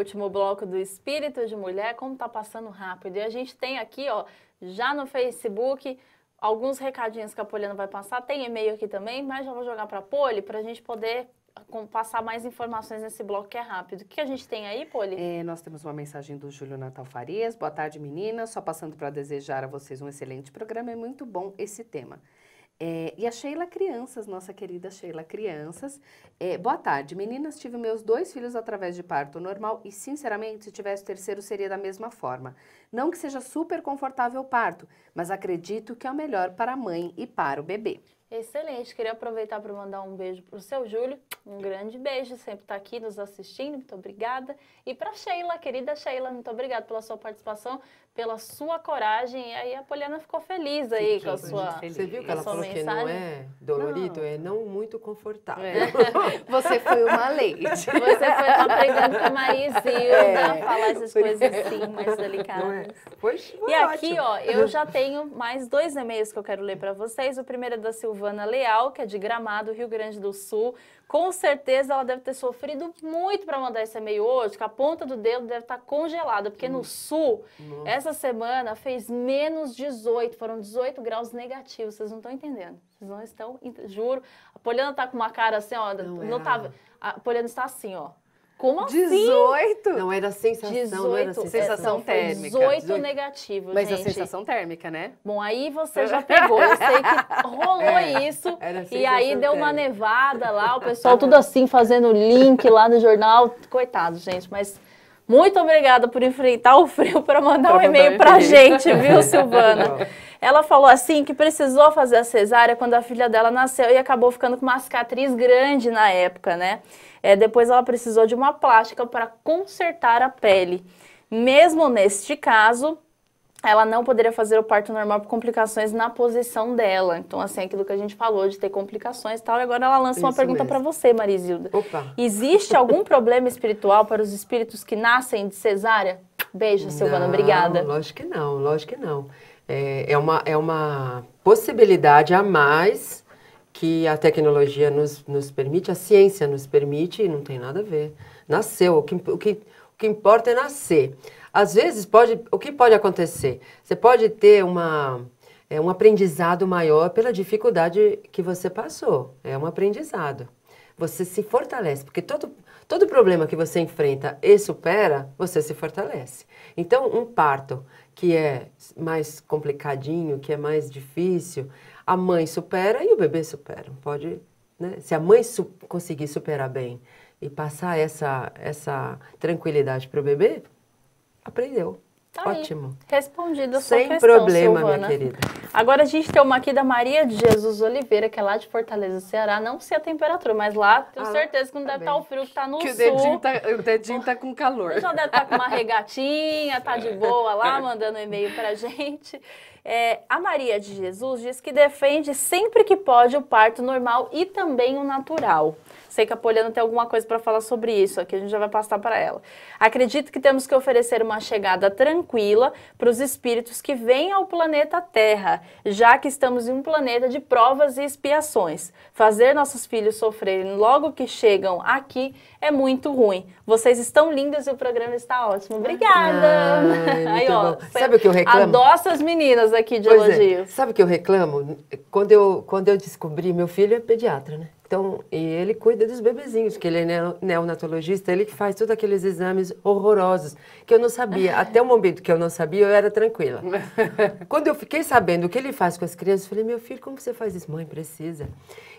último bloco do Espírito de Mulher, como tá passando rápido. E a gente tem aqui, ó, já no Facebook, alguns recadinhos que a Poliana vai passar. Tem e-mail aqui também, mas já vou jogar para a Poli para a gente poder ah, passar mais informações nesse bloco que é rápido. O que a gente tem aí, Poli? É, nós temos uma mensagem do Júlio Natal Farias. Boa tarde, meninas. Só passando para desejar a vocês um excelente programa. É muito bom esse tema. É, e a Sheila Crianças, nossa querida Sheila Crianças. É, boa tarde, meninas. Tive meus dois filhos através de parto normal e, sinceramente, se tivesse o terceiro, seria da mesma forma. Não que seja super confortável o parto, mas acredito que é o melhor para a mãe e para o bebê. Excelente, queria aproveitar para mandar um beijo para o seu Júlio, um grande beijo, sempre está aqui nos assistindo, muito obrigada. E para Sheila, querida Sheila, muito obrigada pela sua participação pela sua coragem. E aí a Poliana ficou feliz aí Fiquei com a sua feliz. Você viu que ela falou mensagem? que não é dolorido, não. é não muito confortável. É. Você foi uma leite. Você foi aprendendo com a Marizilda, é. falar essas foi coisas assim, mais delicadas. Pois, é? e aqui, ótimo. ó, eu já tenho mais dois e-mails que eu quero ler para vocês. O primeiro é da Silvana Leal, que é de Gramado, Rio Grande do Sul. Com certeza ela deve ter sofrido muito para mandar esse e-mail hoje, que a ponta do dedo deve estar tá congelada, porque hum. no sul Nossa. é essa semana fez menos 18, foram 18 graus negativos, vocês não estão entendendo. Vocês não estão, juro. A Poliana tá com uma cara assim, ó, não, não é. a Poliana está assim, ó. Como 18? Assim? Não era sensação, 18, não era sensação, é, térmica. 18, 18 negativo, Mas gente. a sensação térmica, né? Bom, aí você já pegou, eu sei que rolou é, isso. E aí deu uma nevada lá, o pessoal tudo assim fazendo link lá no jornal. Coitado, gente, mas muito obrigada por enfrentar o frio para mandar um e-mail para a gente, viu, Silvana? Ela falou assim que precisou fazer a cesárea quando a filha dela nasceu e acabou ficando com uma cicatriz grande na época, né? É, depois ela precisou de uma plástica para consertar a pele. Mesmo neste caso, ela não poderia fazer o parto normal por complicações na posição dela. Então, assim, aquilo que a gente falou de ter complicações e tal. E agora ela lança Isso uma pergunta para você, Marizilda. Opa. Existe algum problema espiritual para os espíritos que nascem de cesárea? Beijo, Silvana, não, obrigada. Lógico que não, lógico que não. É, é, uma, é uma possibilidade a mais que a tecnologia nos, nos permite, a ciência nos permite, e não tem nada a ver. Nasceu, o que, o que que importa é nascer. Às vezes, pode, o que pode acontecer? Você pode ter uma, é, um aprendizado maior pela dificuldade que você passou. É um aprendizado. Você se fortalece, porque todo, todo problema que você enfrenta e supera, você se fortalece. Então, um parto que é mais complicadinho, que é mais difícil, a mãe supera e o bebê supera. Pode, né? Se a mãe su conseguir superar bem e passar essa, essa tranquilidade para o bebê, aprendeu. Tá Ótimo. Aí, respondido a sua Sem questão, problema, Silvana. minha querida. Agora a gente tem uma aqui da Maria de Jesus Oliveira, que é lá de Fortaleza, Ceará. Não sei a temperatura, mas lá tenho ah, certeza que não tá deve estar tá o frio que está no que sul. o dedinho tá, o dedinho tá com calor. Já deve estar tá com uma regatinha, tá de boa lá, mandando e-mail pra gente. É, a Maria de Jesus diz que defende sempre que pode o parto normal e também o natural. Sei que a Poliana tem alguma coisa para falar sobre isso aqui, a gente já vai passar para ela. Acredito que temos que oferecer uma chegada tranquila para os espíritos que vêm ao planeta Terra, já que estamos em um planeta de provas e expiações. Fazer nossos filhos sofrerem logo que chegam aqui é muito ruim. Vocês estão lindas, e o programa está ótimo. Obrigada! Aí, ó, Sabe o que eu reclamo? Adoça as meninas aqui de pois é. elogios. É. Sabe o que eu reclamo? Quando eu, quando eu descobri, meu filho é pediatra, né? Então, e ele cuida dos bebezinhos, que ele é neonatologista, ele que faz todos aqueles exames horrorosos, que eu não sabia. Até o momento que eu não sabia, eu era tranquila. Quando eu fiquei sabendo o que ele faz com as crianças, eu falei, meu filho, como você faz isso? Mãe, precisa.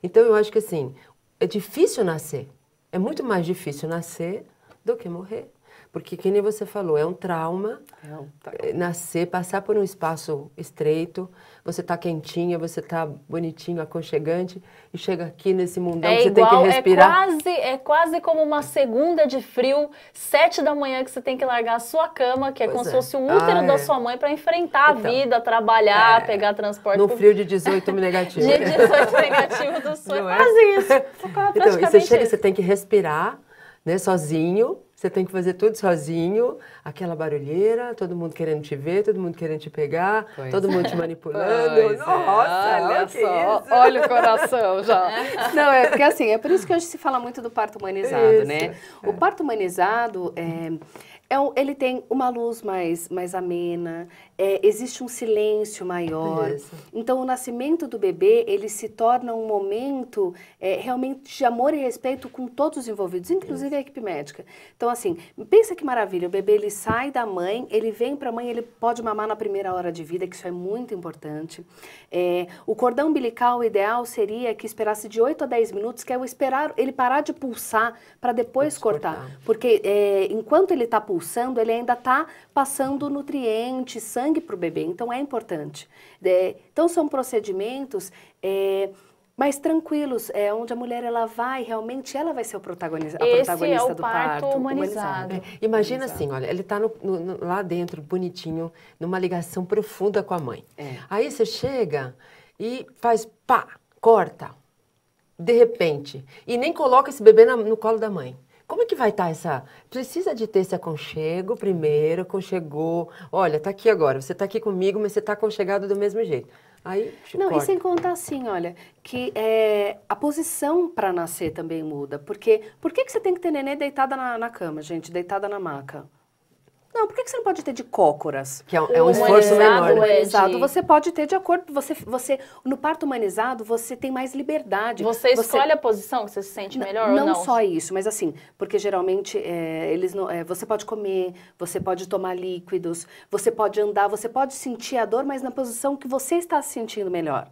Então, eu acho que assim, é difícil nascer. É muito mais difícil nascer do que morrer. Porque, que nem você falou, é um trauma, é um eh, nascer, passar por um espaço estreito, você tá quentinha, você tá bonitinho, aconchegante, e chega aqui nesse mundão é que você tem que é respirar. É quase, é quase como uma segunda de frio, sete da manhã que você tem que largar a sua cama, que é pois como é. se fosse o útero ah, da é. sua mãe, para enfrentar então, a vida, trabalhar, é. pegar transporte. No frio de 18 negativo. de 18 negativo do sul, é quase isso. Então, você chega, isso. você tem que respirar, né, sozinho, você tem que fazer tudo sozinho, aquela barulheira, todo mundo querendo te ver, todo mundo querendo te pegar, pois todo mundo te é. manipulando. Pois é. Nossa, é. olha só, olha o coração já. Não, é porque assim, é por isso que hoje se fala muito do parto humanizado, né? isso. né? O é. parto humanizado é, é, ele tem uma luz mais, mais amena, é, existe um silêncio maior. Isso. Então, o nascimento do bebê, ele se torna um momento é, realmente de amor e respeito com todos os envolvidos, inclusive Isso. a equipe médica. Então, assim, pensa que maravilha, o bebê, ele sai da mãe, ele vem para a mãe, ele pode mamar na primeira hora de vida, que isso é muito importante. É, o cordão umbilical ideal seria que esperasse de 8 a 10 minutos, que é o esperar ele parar de pulsar para depois cortar. cortar. Porque é, enquanto ele está pulsando, expulsando, ele ainda está passando nutrientes, sangue para o bebê. Então, é importante. É, então, são procedimentos... É, mais tranquilos, é onde a mulher ela vai, realmente ela vai ser o protagonista, a Esse protagonista é o do parto, parto humanizado. humanizado. É. Imagina humanizado. assim, olha, ele está lá dentro, bonitinho, numa ligação profunda com a mãe. É. Aí você chega e faz pá, corta, de repente, e nem coloca esse bebê na, no colo da mãe. Como é que vai estar tá essa. Precisa de ter esse aconchego primeiro, aconchegou. Olha, tá aqui agora, você tá aqui comigo, mas você tá aconchegado do mesmo jeito. Aí, Não, corta. e sem contar assim, olha, que é, a posição para nascer também muda. Porque por que, que você tem que ter neném deitada na, na cama, gente, deitada na maca? Não, por que, você não pode ter de cócoras? Que é, é um esforço menor. Humanizado, né? é você pode ter de acordo. Você, você, no parto humanizado, você tem mais liberdade. Você, você escolhe a posição que você se sente melhor não, ou não? Não só isso, mas assim, porque geralmente é, eles não, é, você pode comer, você pode tomar líquidos, você pode andar, você pode sentir a dor, mas na posição que você está se sentindo melhor.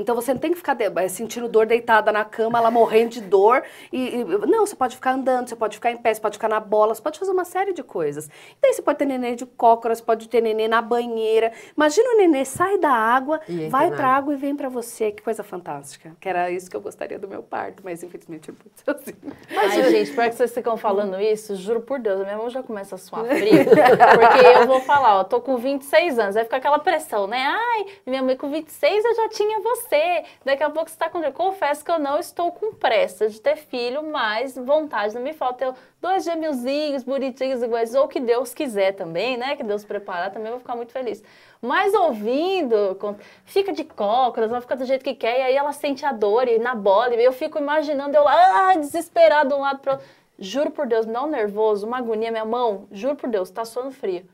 Então você não tem que ficar eh, sentindo dor deitada na cama, ela morrendo de dor. E, e, não, você pode ficar andando, você pode ficar em pé, você pode ficar na bola, você pode fazer uma série de coisas. E daí você pode ter neném de cócoras, pode ter neném na banheira. Imagina o neném sai da água, e vai para água e vem para você. Que coisa fantástica. Que era isso que eu gostaria do meu parto, mas infelizmente eu é não assim. Mas, Ai, gente, para que vocês ficam falando isso, juro por Deus, a minha mão já começa a suar frio. porque eu vou falar, ó, tô com 26 anos, vai ficar aquela pressão, né? Ai, minha mãe com 26 eu já tinha você você. Daqui a pouco você está com. Confesso que eu não estou com pressa de ter filho, mas vontade não me falta. Eu, dois gêmeozinhos bonitinhos iguais, ou que Deus quiser também, né? Que Deus preparar também, eu vou ficar muito feliz. Mas ouvindo, fica de cócoras, ela fica do jeito que quer, e aí ela sente a dor e na bola. E eu fico imaginando eu lá, ah, desesperado de um lado para outro. Juro por Deus, me dá um nervoso, uma agonia, minha mão, juro por Deus, tá suando frio.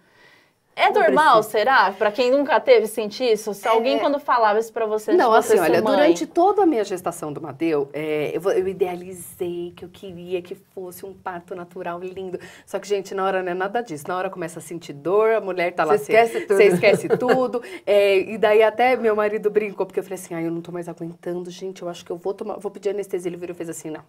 É normal, será? Para quem nunca teve, sentir isso? Se alguém, é... quando falava isso para você, Não, tipo, assim, olha, mãe... durante toda a minha gestação do Mateu, é, eu, eu, idealizei que eu queria que fosse um parto natural lindo. Só que, gente, na hora não é nada disso. Na hora começa a sentir dor, a mulher tá lá... Você esquece tudo. Você esquece tudo. é, e daí até meu marido brincou, porque eu falei assim, ah, eu não tô mais aguentando, gente, eu acho que eu vou tomar, vou pedir anestesia. Ele virou e fez assim, não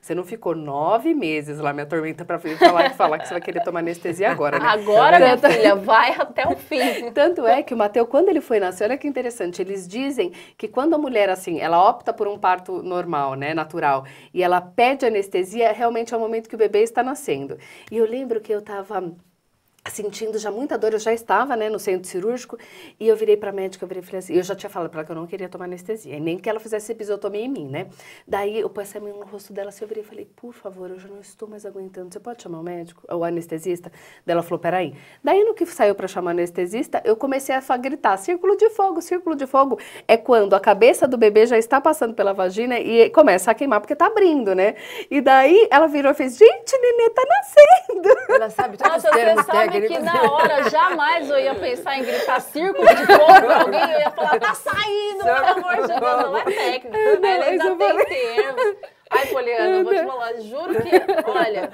você não ficou nove meses lá me tormenta para falar, falar que você vai querer tomar anestesia agora, né? Agora, minha é filha, vai até o fim. Tanto é que o Mateus quando ele foi nascer, olha que interessante, eles dizem que quando a mulher, assim, ela opta por um parto normal, né, natural, e ela pede anestesia, realmente é o momento que o bebê está nascendo. E eu lembro que eu estava sentindo já muita dor, eu já estava, né, no centro cirúrgico, e eu virei para a médica, eu virei falei assim, eu já tinha falado para ela que eu não queria tomar anestesia, e nem que ela fizesse episiotomia em mim, né? Daí eu passei a mão no rosto dela, assim, eu virei e falei, por favor, eu já não estou mais aguentando, você pode chamar o médico, ou o anestesista? Daí ela falou, peraí. Daí no que saiu para chamar o anestesista, eu comecei a gritar, círculo de fogo, círculo de fogo, é quando a cabeça do bebê já está passando pela vagina e começa a queimar porque está abrindo, né? E daí ela virou e fez, gente, nenê tá nascendo! Ela sabe todos os é querido que na hora jamais eu ia pensar em gritar círculo de fogo pra alguém, eu ia falar, tá saindo, pelo amor de Deus, não é técnico Aí ela ainda tem termos. Ai, Poliana, vou te falar, juro que, olha.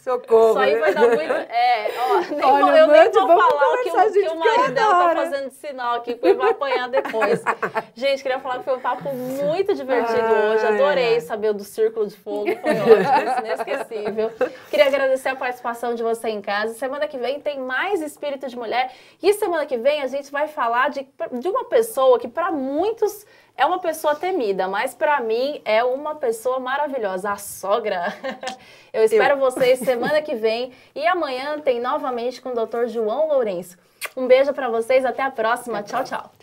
Socorro. Isso aí né? vai dar muito. É, ó, nem olha, vou, eu nem vou falar o que, o, que o marido dela tá fazendo de sinal aqui, porque vai apanhar depois. gente, queria falar que foi um papo muito divertido ah, hoje. Adorei é. saber do Círculo de Fogo. Foi ótimo, inesquecível. Queria agradecer a participação de você em casa. Semana que vem tem mais Espírito de Mulher. E semana que vem a gente vai falar de, de uma pessoa que, para muitos, é uma pessoa temida, mas para mim é uma pessoa maravilhosa, a sogra. Eu espero Eu. vocês semana que vem e amanhã tem novamente com o Dr. João Lourenço. Um beijo para vocês, até a próxima. Tchau, tchau.